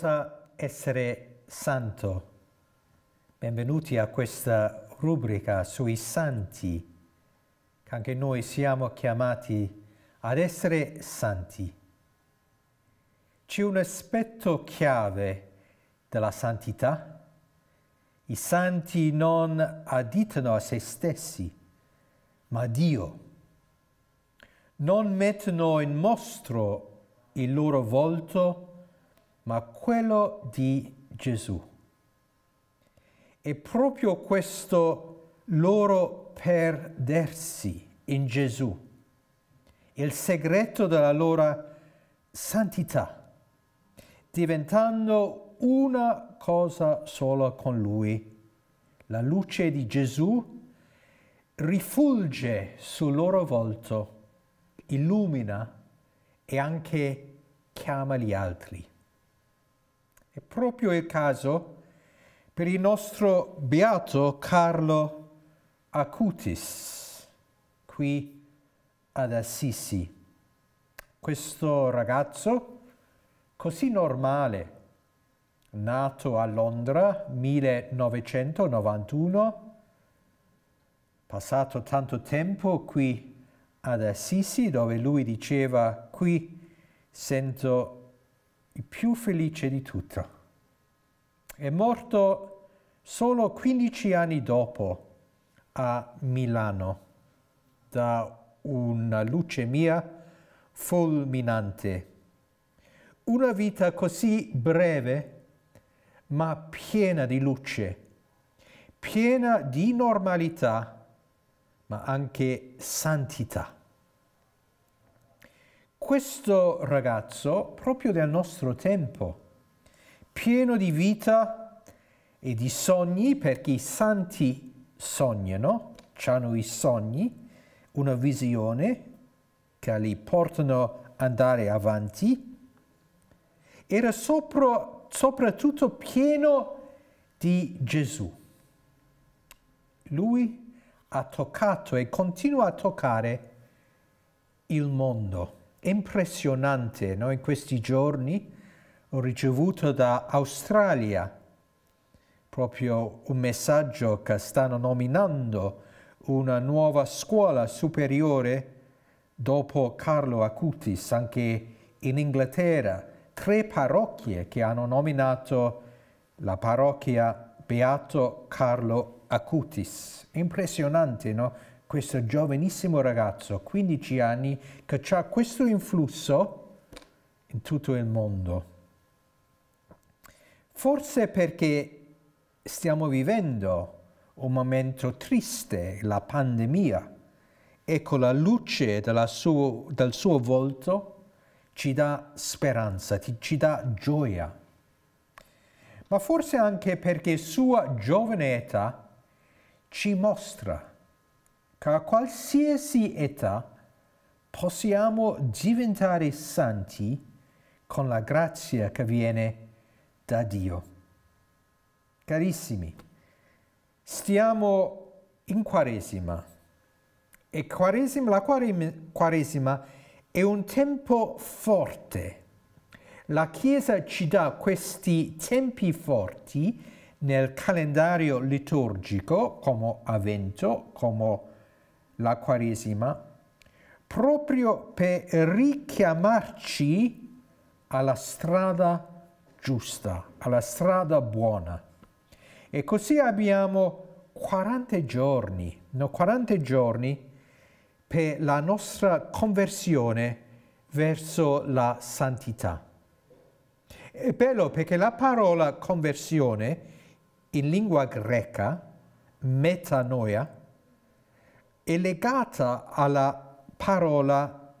cosa essere santo? Benvenuti a questa rubrica sui santi, che anche noi siamo chiamati ad essere santi. C'è un aspetto chiave della santità. I santi non additano a se stessi, ma a Dio. Non mettono in mostro il loro volto, ma quello di Gesù. E proprio questo loro perdersi in Gesù il segreto della loro santità, diventando una cosa sola con Lui. La luce di Gesù rifulge sul loro volto, illumina e anche chiama gli altri. È proprio il caso per il nostro beato Carlo Acutis, qui ad Assisi. Questo ragazzo così normale, nato a Londra 1991, passato tanto tempo qui ad Assisi, dove lui diceva qui sento più felice di tutto. È morto solo 15 anni dopo a Milano da una luce mia fulminante. Una vita così breve ma piena di luce, piena di normalità ma anche santità. Questo ragazzo, proprio del nostro tempo, pieno di vita e di sogni, perché i santi sognano, hanno i sogni, una visione che li portano ad andare avanti, era sopra, soprattutto pieno di Gesù. Lui ha toccato e continua a toccare il mondo impressionante no? in questi giorni ho ricevuto da Australia proprio un messaggio che stanno nominando una nuova scuola superiore dopo Carlo Acutis anche in Inghilterra tre parrocchie che hanno nominato la parrocchia Beato Carlo Acutis impressionante no? questo giovanissimo ragazzo, 15 anni, che ha questo influsso in tutto il mondo. Forse perché stiamo vivendo un momento triste, la pandemia, e con la luce suo, del suo volto ci dà speranza, ci dà gioia. Ma forse anche perché sua giovane età ci mostra che a qualsiasi età possiamo diventare santi con la grazia che viene da Dio. Carissimi, stiamo in Quaresima e quaresima, la Quaresima è un tempo forte. La Chiesa ci dà questi tempi forti nel calendario liturgico, come avvento, come la Quaresima proprio per richiamarci alla strada giusta, alla strada buona. E così abbiamo 40 giorni, no, 40 giorni per la nostra conversione verso la santità. È bello perché la parola conversione in lingua greca, metanoia, è legata alla parola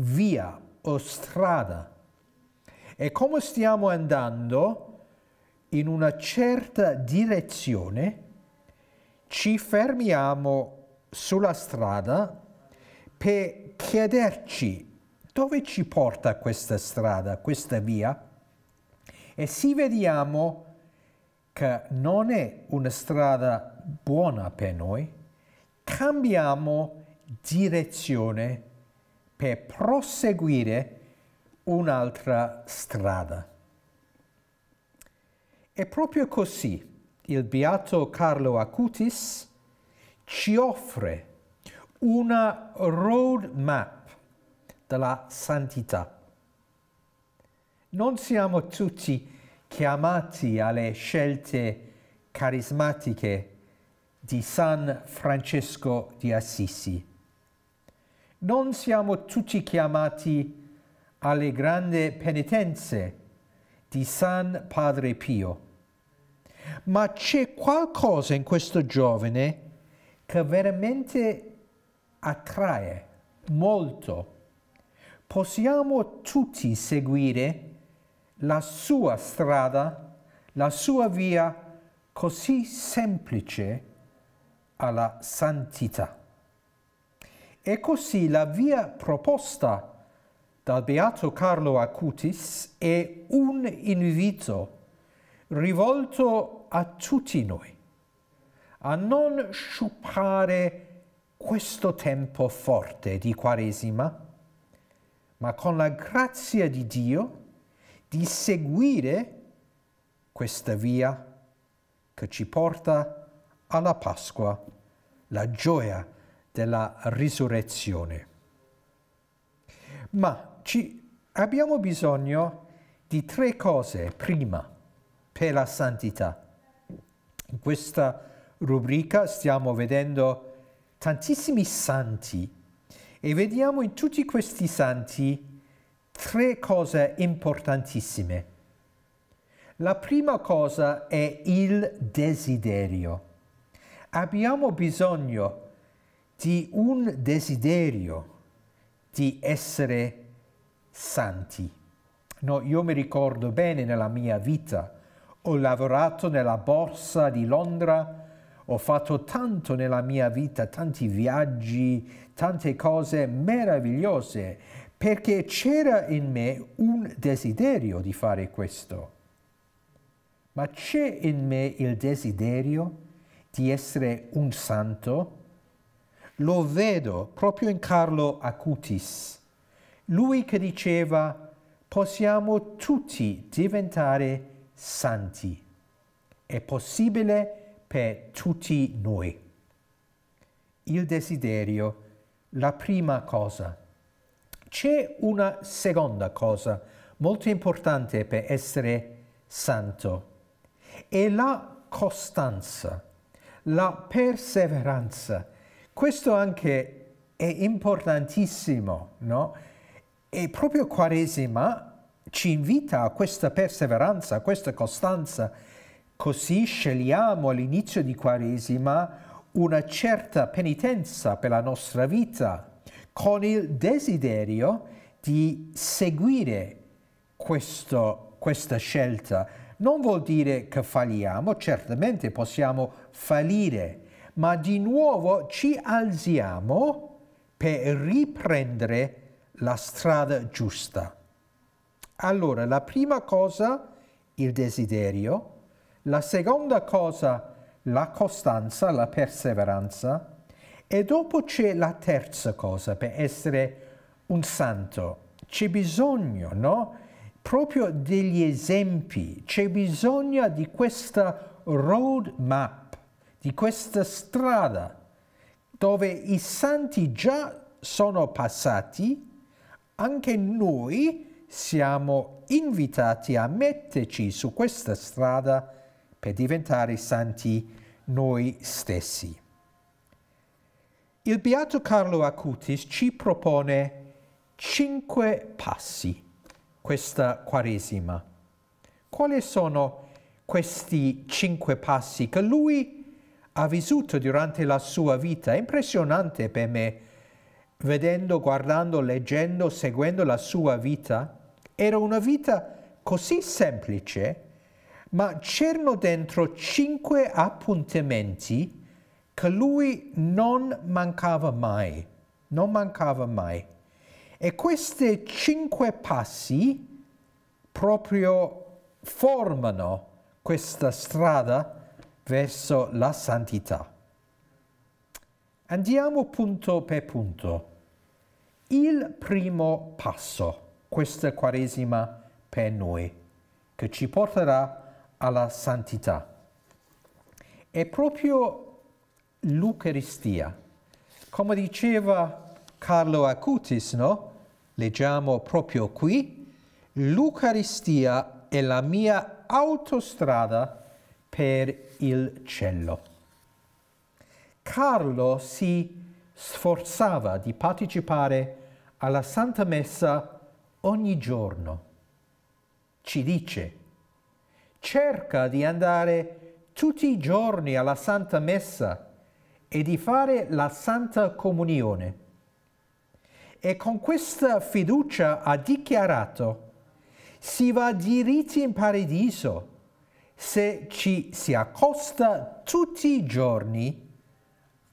via o strada. E come stiamo andando in una certa direzione, ci fermiamo sulla strada per chiederci dove ci porta questa strada, questa via, e si vediamo che non è una strada buona per noi, cambiamo direzione per proseguire un'altra strada. E proprio così il beato Carlo Acutis ci offre una roadmap della santità. Non siamo tutti chiamati alle scelte carismatiche di San Francesco di Assisi. Non siamo tutti chiamati alle grandi penitenze di San Padre Pio, ma c'è qualcosa in questo giovane che veramente attrae molto. Possiamo tutti seguire la sua strada, la sua via così semplice alla santità. E così la via proposta dal beato Carlo Acutis è un invito rivolto a tutti noi a non sciupare questo tempo forte di Quaresima, ma con la grazia di Dio di seguire questa via che ci porta a alla Pasqua, la gioia della risurrezione. Ma ci abbiamo bisogno di tre cose prima per la santità. In questa rubrica stiamo vedendo tantissimi santi e vediamo in tutti questi santi tre cose importantissime. La prima cosa è il desiderio. Abbiamo bisogno di un desiderio di essere santi. No, io mi ricordo bene nella mia vita, ho lavorato nella borsa di Londra, ho fatto tanto nella mia vita, tanti viaggi, tante cose meravigliose, perché c'era in me un desiderio di fare questo. Ma c'è in me il desiderio di essere un santo? Lo vedo proprio in Carlo Acutis, lui che diceva possiamo tutti diventare santi. È possibile per tutti noi. Il desiderio, la prima cosa. C'è una seconda cosa molto importante per essere santo. È la costanza la perseveranza. Questo anche è importantissimo, no? E proprio Quaresima ci invita a questa perseveranza, a questa costanza. Così scegliamo all'inizio di Quaresima una certa penitenza per la nostra vita, con il desiderio di seguire questo, questa scelta, non vuol dire che falliamo, certamente possiamo fallire, ma di nuovo ci alziamo per riprendere la strada giusta. Allora, la prima cosa, il desiderio, la seconda cosa, la costanza, la perseveranza, e dopo c'è la terza cosa per essere un santo. C'è bisogno, no? proprio degli esempi, c'è bisogno di questa roadmap, di questa strada dove i santi già sono passati, anche noi siamo invitati a metterci su questa strada per diventare santi noi stessi. Il Beato Carlo Acutis ci propone cinque passi questa Quaresima? Quali sono questi cinque passi che lui ha vissuto durante la sua vita? impressionante per me, vedendo, guardando, leggendo, seguendo la sua vita. Era una vita così semplice, ma c'erano dentro cinque appuntamenti che lui non mancava mai, non mancava mai. E questi cinque passi proprio formano questa strada verso la santità. Andiamo punto per punto. Il primo passo, questa Quaresima per noi, che ci porterà alla santità, è proprio l'Eucaristia. Come diceva Carlo Acutis, no? Leggiamo proprio qui, l'Eucaristia è la mia autostrada per il cielo. Carlo si sforzava di partecipare alla Santa Messa ogni giorno. Ci dice, cerca di andare tutti i giorni alla Santa Messa e di fare la Santa Comunione e con questa fiducia ha dichiarato si va diritti in paradiso se ci si accosta tutti i giorni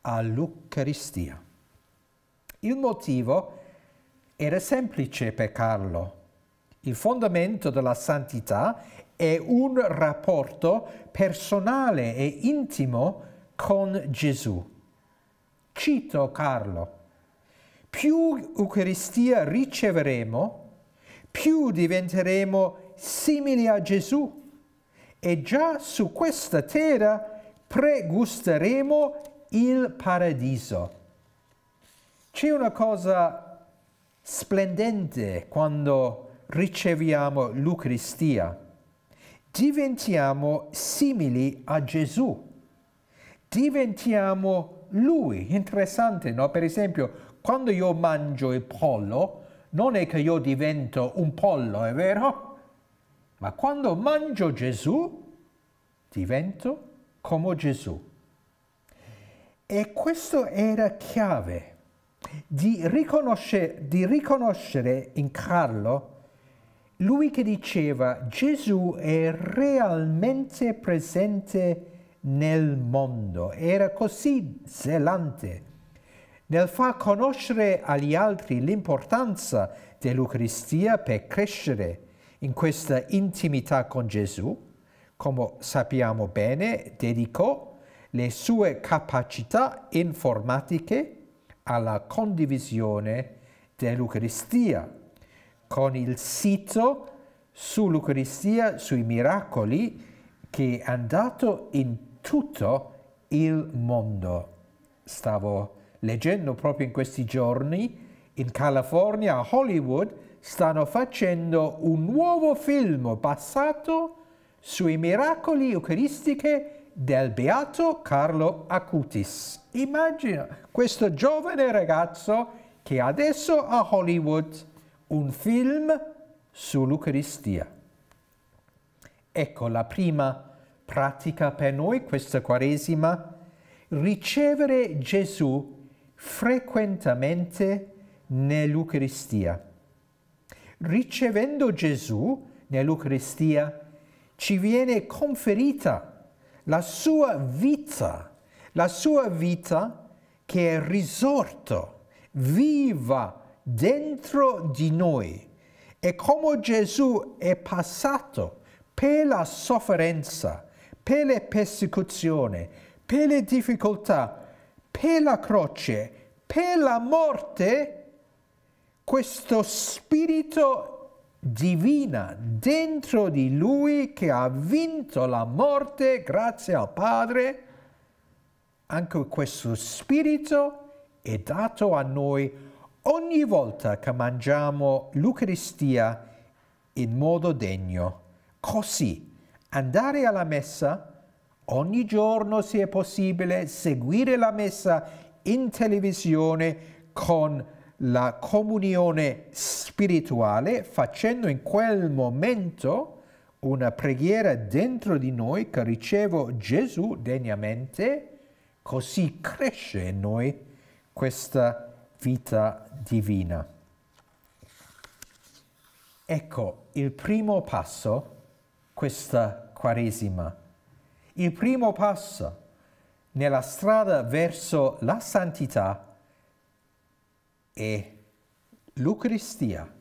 all'Eucaristia. Il motivo era semplice per Carlo. Il fondamento della santità è un rapporto personale e intimo con Gesù. Cito Carlo più Eucaristia riceveremo, più diventeremo simili a Gesù e già su questa terra pregusteremo il paradiso. C'è una cosa splendente quando riceviamo l'Eucaristia. Diventiamo simili a Gesù. Diventiamo Lui. Interessante, no? Per esempio, quando io mangio il pollo, non è che io divento un pollo, è vero? Ma quando mangio Gesù, divento come Gesù. E questo era chiave di riconoscere, di riconoscere in Carlo lui che diceva Gesù è realmente presente nel mondo, era così zelante nel far conoscere agli altri l'importanza dell'Eucaristia per crescere in questa intimità con Gesù, come sappiamo bene, dedicò le sue capacità informatiche alla condivisione dell'Eucaristia con il sito sull'Eucaristia sui miracoli che è andato in tutto il mondo. Stavo leggendo proprio in questi giorni, in California, a Hollywood, stanno facendo un nuovo film passato sui miracoli eucaristiche del beato Carlo Acutis. Immagina questo giovane ragazzo che adesso a Hollywood un film sull'Eucaristia. Ecco la prima pratica per noi questa Quaresima, ricevere Gesù frequentemente nell'Eucaristia. Ricevendo Gesù nell'Eucaristia ci viene conferita la sua vita, la sua vita che è risorto, viva dentro di noi. E come Gesù è passato per la sofferenza, per le persecuzioni, per le difficoltà, per la croce, per la morte, questo spirito divina dentro di lui che ha vinto la morte grazie al Padre, anche questo spirito è dato a noi ogni volta che mangiamo l'Eucaristia in modo degno. Così, andare alla messa Ogni giorno, se è possibile, seguire la messa in televisione con la comunione spirituale, facendo in quel momento una preghiera dentro di noi che ricevo Gesù degnamente, così cresce in noi questa vita divina. Ecco il primo passo, questa Quaresima il primo passo nella strada verso la santità è l'Eucaristia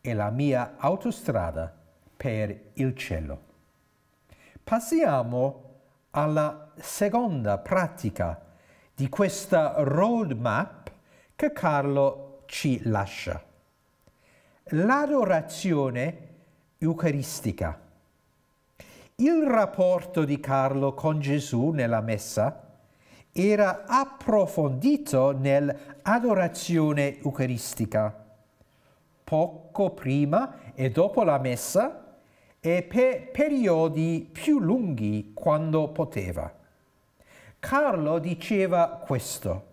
è la mia autostrada per il cielo. Passiamo alla seconda pratica di questa roadmap che Carlo ci lascia. L'adorazione eucaristica. Il rapporto di Carlo con Gesù nella messa era approfondito nell'adorazione eucaristica. Poco prima e dopo la messa e per periodi più lunghi quando poteva. Carlo diceva questo.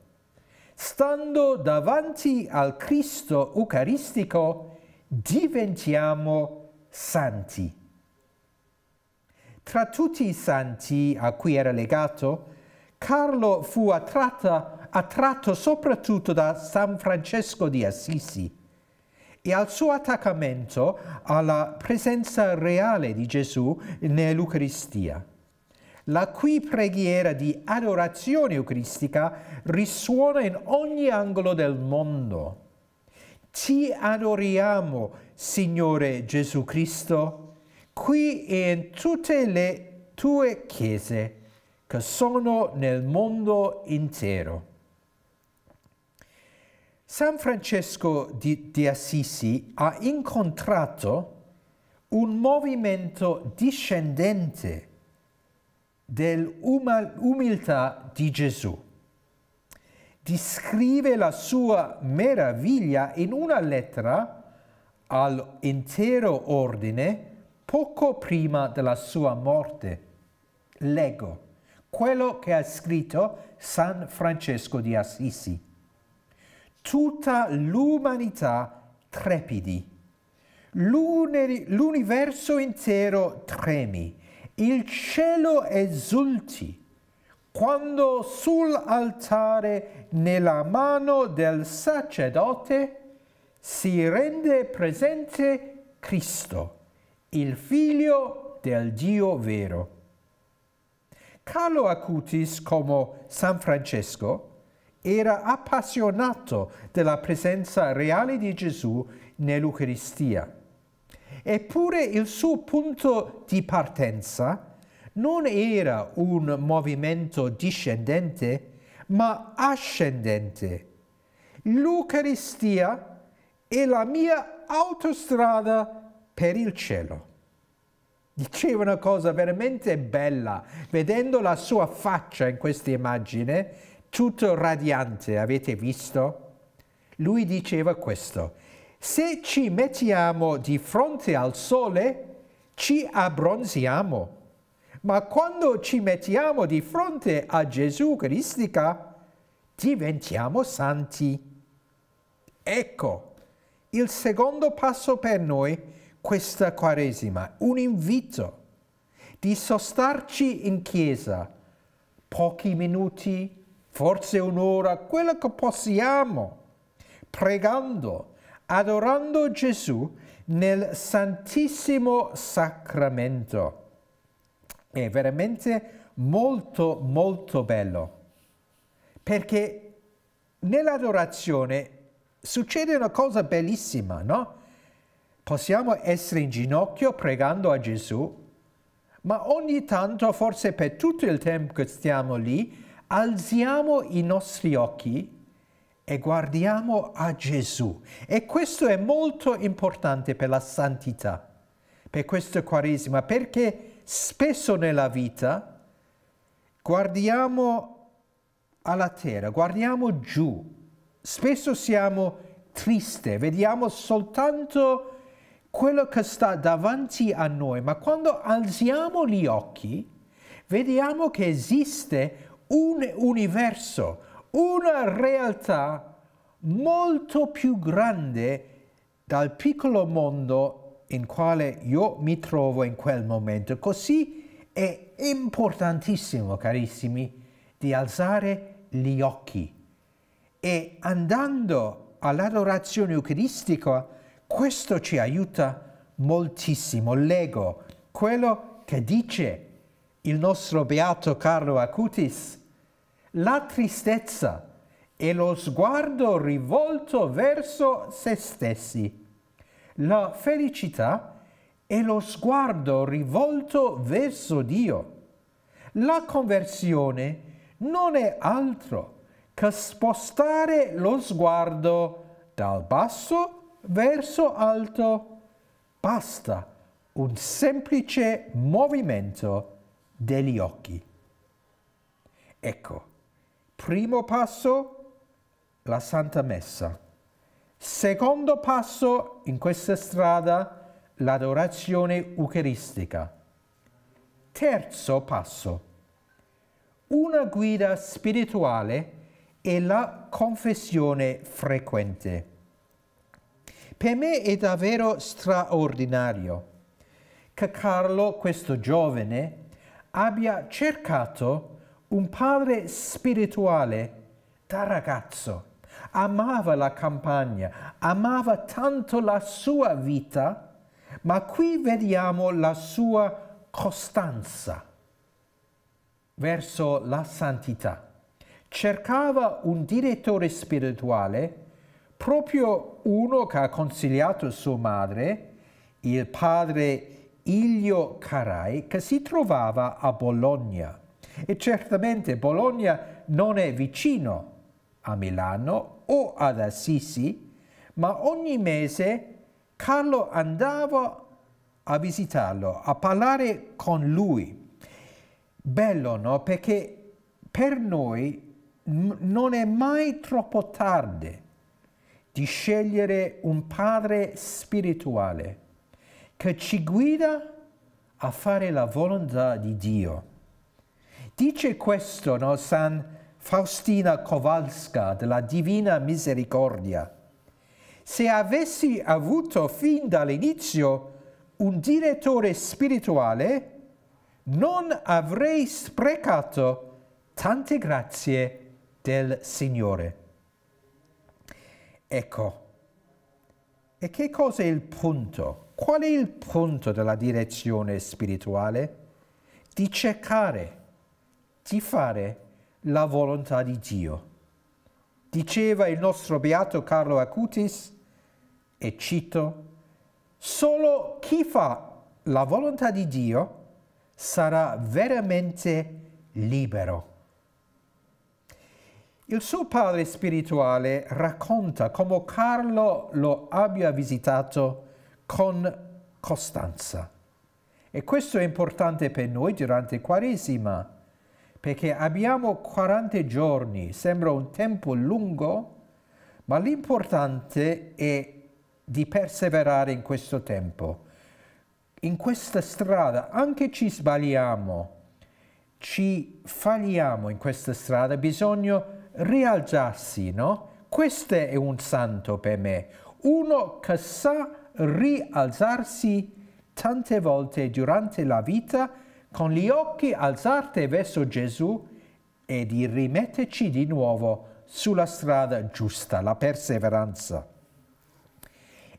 Stando davanti al Cristo Eucaristico diventiamo santi. Tra tutti i santi a cui era legato, Carlo fu attratta, attratto soprattutto da San Francesco di Assisi e al suo attaccamento alla presenza reale di Gesù nell'Eucaristia, la cui preghiera di adorazione eucaristica risuona in ogni angolo del mondo. Ti adoriamo, Signore Gesù Cristo qui e in tutte le tue chiese che sono nel mondo intero. San Francesco di, di, Assisi ha incontrato un movimento discendente dell'umiltà di Gesù. Descrive la sua meraviglia in una lettera all'intero ordine poco prima della sua morte. Leggo quello che ha scritto San Francesco di Assisi. Tutta l'umanità trepidi, l'universo intero tremi, il cielo esulti, quando sull'altare nella mano del sacerdote si rende presente Cristo il figlio del Dio vero. Carlo Acutis, come San Francesco, era appassionato della presenza reale di Gesù nell'Eucaristia. Eppure il suo punto di partenza non era un movimento discendente, ma ascendente. L'Eucaristia è la mia autostrada per il cielo. Diceva una cosa veramente bella, vedendo la sua faccia in questa immagine, tutto radiante, avete visto? Lui diceva questo, se ci mettiamo di fronte al sole, ci abbronziamo. Ma quando ci mettiamo di fronte a Gesù Cristica, diventiamo santi. Ecco, il secondo passo per noi questa Quaresima, un invito di sostarci in chiesa pochi minuti, forse un'ora, quello che possiamo, pregando, adorando Gesù nel Santissimo Sacramento. È veramente molto, molto bello, perché nell'adorazione succede una cosa bellissima, no? Possiamo essere in ginocchio pregando a Gesù, ma ogni tanto, forse per tutto il tempo che stiamo lì, alziamo i nostri occhi e guardiamo a Gesù. E questo è molto importante per la santità, per questo Quaresima, perché spesso nella vita guardiamo alla terra, guardiamo giù, spesso siamo tristi, vediamo soltanto quello che sta davanti a noi, ma quando alziamo gli occhi vediamo che esiste un universo, una realtà molto più grande dal piccolo mondo in quale io mi trovo in quel momento. Così è importantissimo, carissimi, di alzare gli occhi e andando all'adorazione eucaristica questo ci aiuta moltissimo. Leggo quello che dice il nostro beato Carlo Acutis. La tristezza è lo sguardo rivolto verso se stessi. La felicità è lo sguardo rivolto verso Dio. La conversione non è altro che spostare lo sguardo dal basso verso alto. Basta un semplice movimento degli occhi. Ecco, primo passo, la Santa Messa. Secondo passo in questa strada, l'adorazione eucaristica. Terzo passo, una guida spirituale e la confessione frequente. Per me è davvero straordinario che Carlo, questo giovane, abbia cercato un padre spirituale da ragazzo. Amava la campagna, amava tanto la sua vita, ma qui vediamo la sua costanza verso la santità. Cercava un direttore spirituale proprio uno che ha consigliato sua madre, il padre Ilio Carai, che si trovava a Bologna. E certamente Bologna non è vicino a Milano o ad Assisi, ma ogni mese Carlo andava a visitarlo, a parlare con lui. Bello, no? Perché per noi non è mai troppo tardi di scegliere un padre spirituale che ci guida a fare la volontà di Dio. Dice questo no, San Faustina Kowalska della Divina Misericordia. Se avessi avuto fin dall'inizio un direttore spirituale, non avrei sprecato tante grazie del Signore. Ecco. E che cosa è il punto? Qual è il punto della direzione spirituale? Di cercare, di fare la volontà di Dio. Diceva il nostro beato Carlo Acutis, e cito, solo chi fa la volontà di Dio sarà veramente libero. Il suo padre spirituale racconta come Carlo lo abbia visitato con costanza. E questo è importante per noi durante Quaresima, perché abbiamo 40 giorni, sembra un tempo lungo, ma l'importante è di perseverare in questo tempo. In questa strada anche ci sbagliamo, ci falliamo in questa strada, bisogna rialzarsi, no? Questo è un santo per me, uno che sa rialzarsi tante volte durante la vita con gli occhi alzati verso Gesù e di rimetterci di nuovo sulla strada giusta, la perseveranza.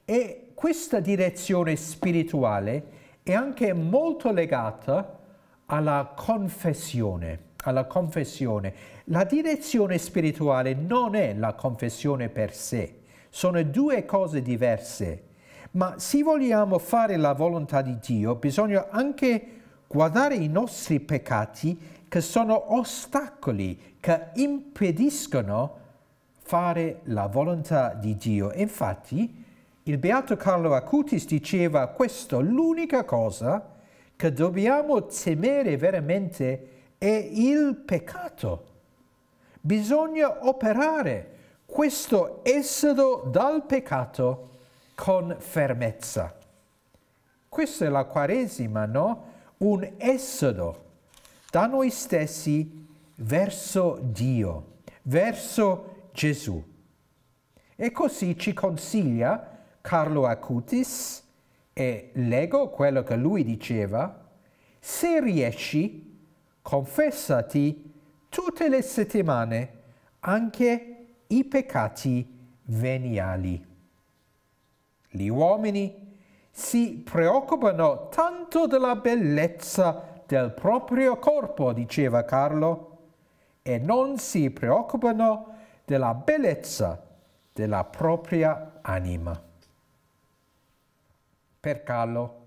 E questa direzione spirituale è anche molto legata alla confessione alla confessione. La direzione spirituale non è la confessione per sé, sono due cose diverse. Ma se vogliamo fare la volontà di Dio, bisogna anche guardare i nostri peccati che sono ostacoli che impediscono fare la volontà di Dio. Infatti, il beato Carlo Acutis diceva questo, l'unica cosa che dobbiamo temere veramente è è il peccato. Bisogna operare questo esodo dal peccato con fermezza. Questa è la Quaresima, no? Un esodo da noi stessi verso Dio, verso Gesù. E così ci consiglia Carlo Acutis, e leggo quello che lui diceva, se riesci, a confessati tutte le settimane anche i peccati veniali. Gli uomini si preoccupano tanto della bellezza del proprio corpo, diceva Carlo, e non si preoccupano della bellezza della propria anima. Per Carlo,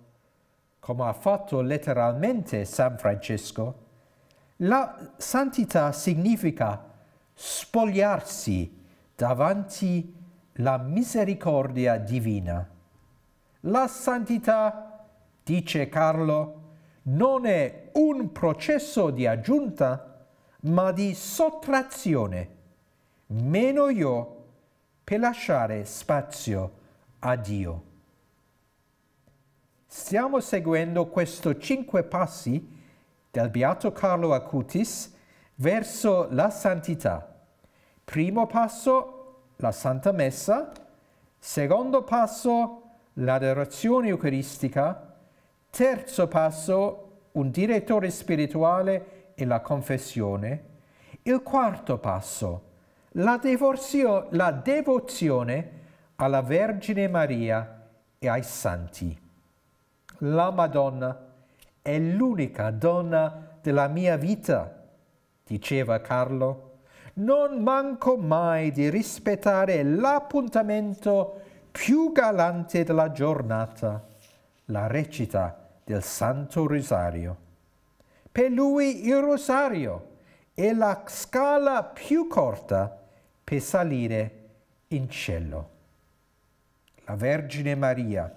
come ha fatto letteralmente San Francesco, la santità significa spogliarsi davanti alla misericordia divina. La santità, dice Carlo, non è un processo di aggiunta, ma di sottrazione. Meno io per lasciare spazio a Dio. Stiamo seguendo questi cinque passi del Beato Carlo Acutis verso la santità. Primo passo, la Santa Messa. Secondo passo, l'adorazione eucaristica. Terzo passo, un direttore spirituale e la confessione. Il quarto passo, la, la devozione alla Vergine Maria e ai santi. La Madonna è l'unica donna della mia vita, diceva Carlo. Non manco mai di rispettare l'appuntamento più galante della giornata, la recita del Santo Rosario. Per lui il Rosario è la scala più corta per salire in cielo. La Vergine Maria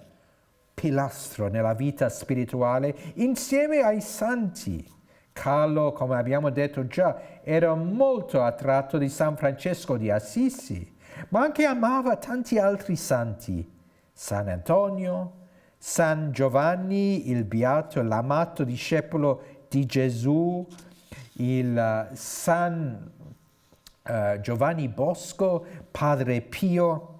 pilastro nella vita spirituale insieme ai santi. Carlo, come abbiamo detto già, era molto attratto di San Francesco di Assisi, ma anche amava tanti altri santi, San Antonio, San Giovanni il Beato, l'amato discepolo di Gesù, il eh, San uh, Giovanni Bosco, Padre Pio,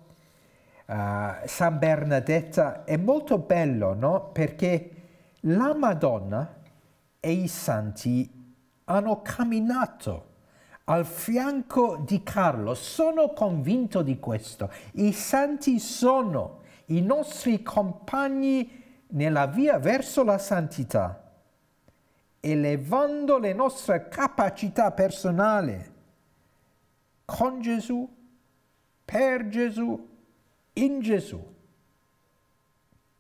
uh, San Bernadetta è molto bello, no? Perché la Madonna e i santi hanno camminato al fianco di Carlo. Sono convinto di questo. I santi sono i nostri compagni nella via verso la santità, elevando le nostre capacità personali con Gesù, per Gesù in Gesù.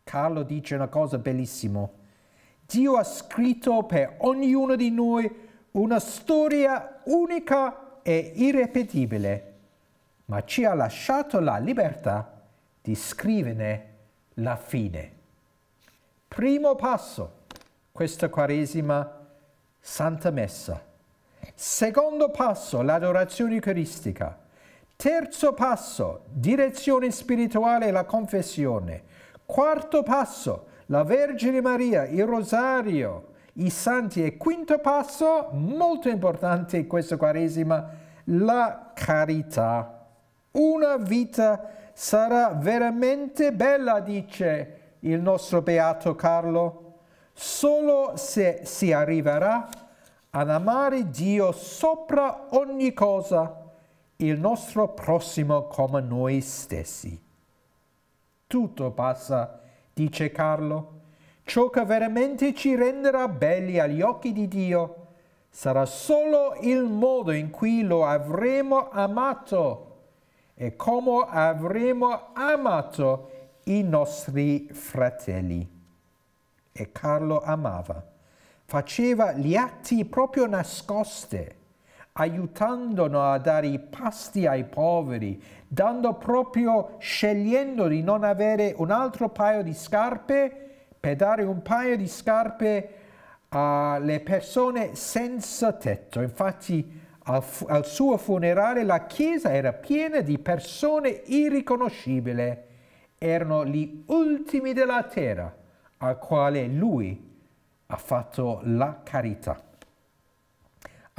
Carlo dice una cosa bellissima. Dio ha scritto per ognuno di noi una storia unica e irrepetibile, ma ci ha lasciato la libertà di scriverne la fine. Primo passo, questa Quaresima, Santa Messa. Secondo passo, l'adorazione eucaristica. Terzo passo, direzione spirituale e la confessione. Quarto passo, la Vergine Maria, il Rosario, i Santi. E quinto passo, molto importante in questa Quaresima, la carità. Una vita sarà veramente bella, dice il nostro beato Carlo, solo se si arriverà ad amare Dio sopra ogni cosa il nostro prossimo come noi stessi. Tutto passa, dice Carlo. Ciò che veramente ci renderà belli agli occhi di Dio sarà solo il modo in cui lo avremo amato e come avremo amato i nostri fratelli. E Carlo amava, faceva gli atti proprio nascosti aiutandolo a dare i pasti ai poveri, dando proprio, scegliendo di non avere un altro paio di scarpe per dare un paio di scarpe alle persone senza tetto. Infatti al, al suo funerale la chiesa era piena di persone irriconoscibili. Erano gli ultimi della terra al quale lui ha fatto la carità.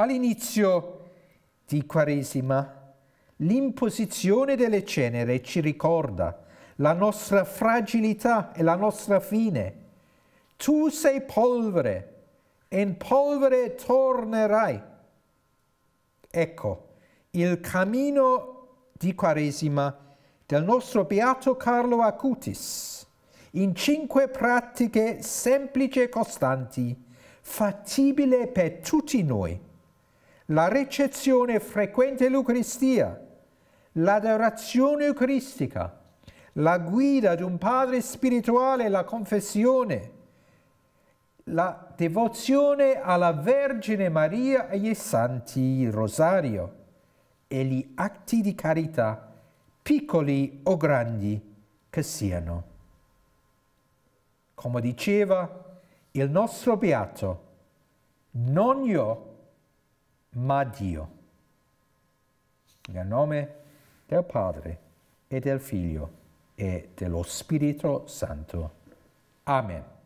All'inizio di Quaresima, l'imposizione delle cenere ci ricorda la nostra fragilità e la nostra fine. Tu sei polvere e in polvere tornerai. Ecco, il cammino di Quaresima del nostro beato Carlo Acutis, in cinque pratiche semplici e costanti, fattibile per tutti noi la ricezione frequente dell'Eucaristia, l'adorazione eucaristica, la guida di un padre spirituale, la confessione, la devozione alla Vergine Maria e ai Santi Rosario e gli atti di carità, piccoli o grandi che siano. Come diceva il nostro Beato, non io, ma Dio. Nel nome del Padre e del Figlio e dello Spirito Santo. Amen.